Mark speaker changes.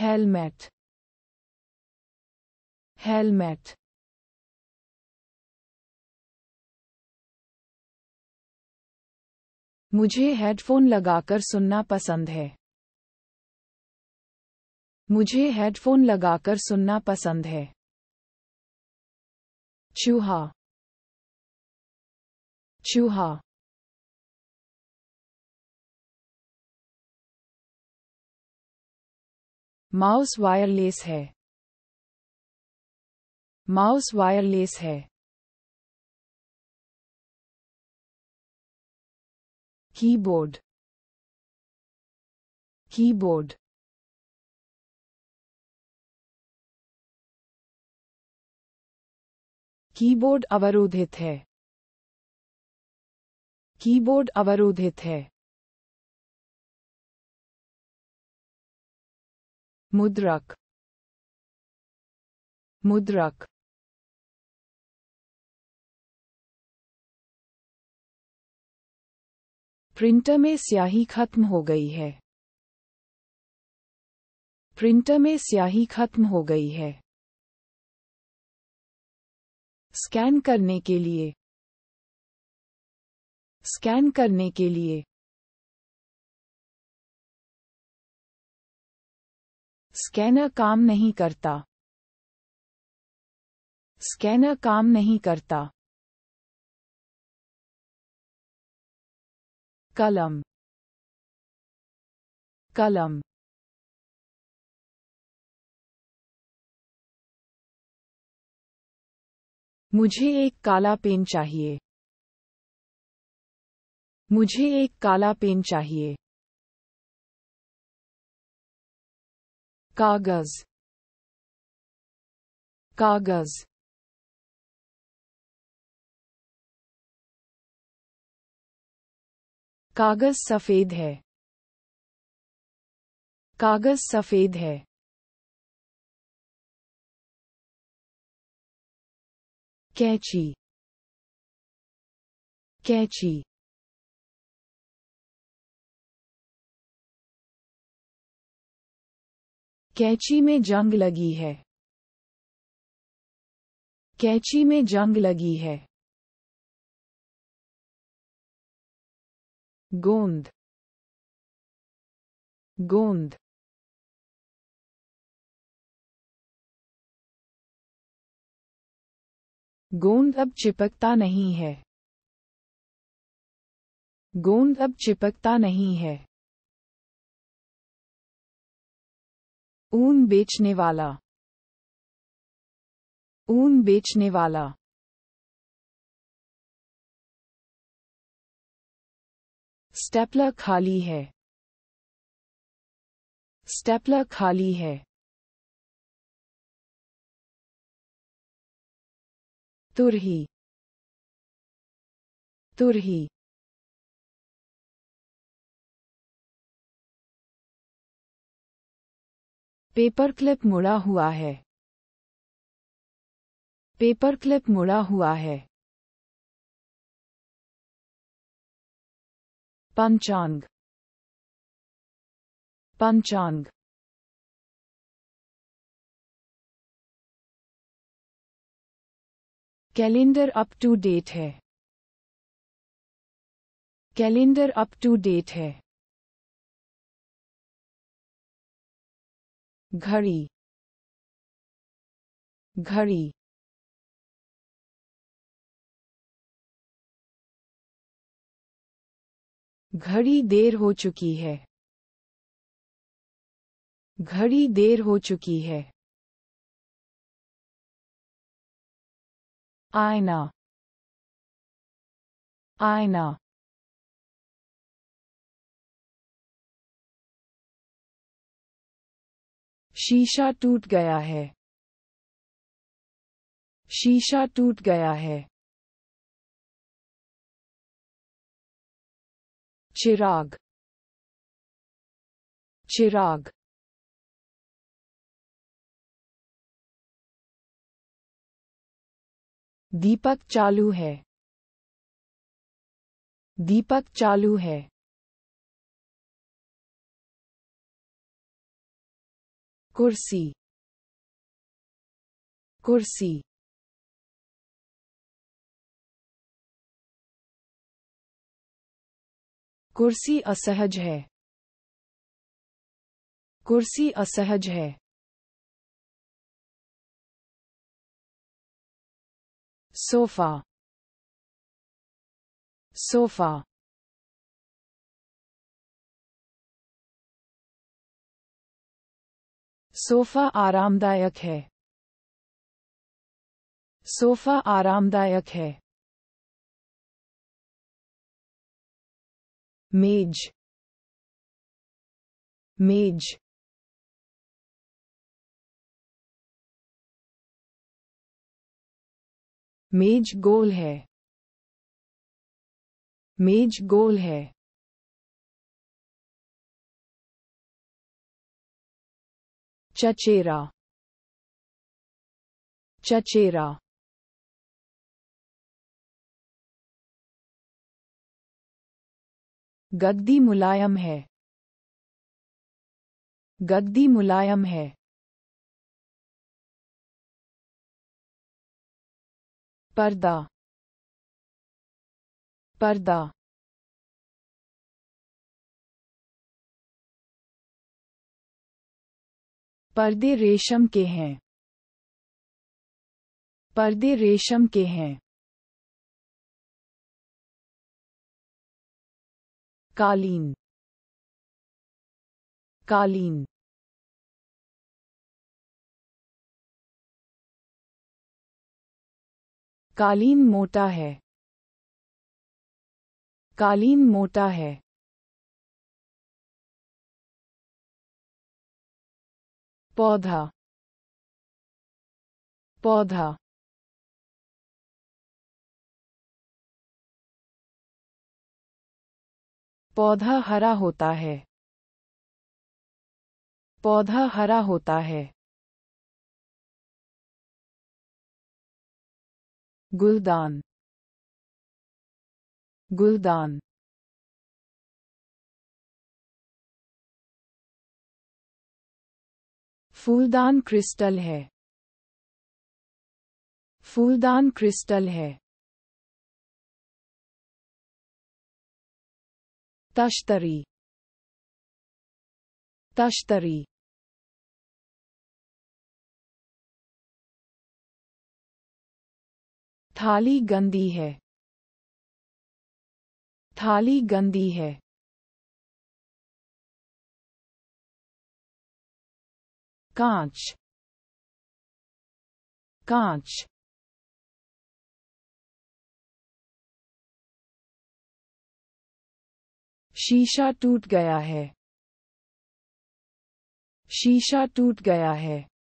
Speaker 1: helmet helmet मुझे headphone लगाकर सुनना पसंद है मुझे हेडफोन लगाकर सुनना पसंद है चूहा चूहा माउस वायरलेस है माउस वायरलेस है कीबोर्ड कीबोर्ड कीबोर्ड अवरोधित है कीबोर्ड अवरोधित है मुद्रक मुद्रक प्रिंटर में स्याही खत्म हो गई है प्रिंटर में स्याही खत्म हो गई है स्कैन करने के लिए स्कैन करने के लिए स्कैनर काम नहीं करता स्कैनर काम नहीं करता कलम कलम मुझे एक काला पेन चाहिए मुझे एक काला पेन चाहिए कागज कागज कागज सफेद है कागज सफेद है कैची कैची कैची में जंग लगी है कैची में जंग लगी है गोंद गोंद गोंद अब चिपकता नहीं है गोंद अब चिपकता नहीं है ऊन बेचने वाला ऊन बेचने वाला स्टेपलर खाली है स्टेपलर खाली है तुरही तुरही पेपर क्लिप मुड़ा हुआ है पेपर क्लिप मुड़ा हुआ है पंचांग पंचांग कैलेंडर अप टू डेट है कैलेंडर अप टू डेट है घड़ी घड़ी घड़ी देर हो चुकी है घड़ी देर हो चुकी है आईना आईना शीशा टूट गया है शीशा टूट गया है चिराग चिराग दीपक चालू है दीपक चालू है कुर्सी कुर्सी कुर्सी असहज है कुर्सी असहज है सोफा सोफा सोफा आरामदायक है सोफा आरामदायक है मेज मेज मेज गोल है मेज गोल है Chachera Chachera गद्दी मुलायम है गद्दी मुलायम है पर्दा पर्दा पर्दे रेशम के हैं पर्दे रेशम के हैं कालीन कालीन कालीन मोटा है कालीन मोटा है पौधा पौधा पौधा हरा होता है पौधा हरा होता है गुलदान गुलदान फूलदान क्रिस्टल है फूलदान क्रिस्टल है तश्तरी तश्तरी थाली गंदी है थाली गंदी है Gaj Gaj शीशा टूट गया है शीशा टूट गया है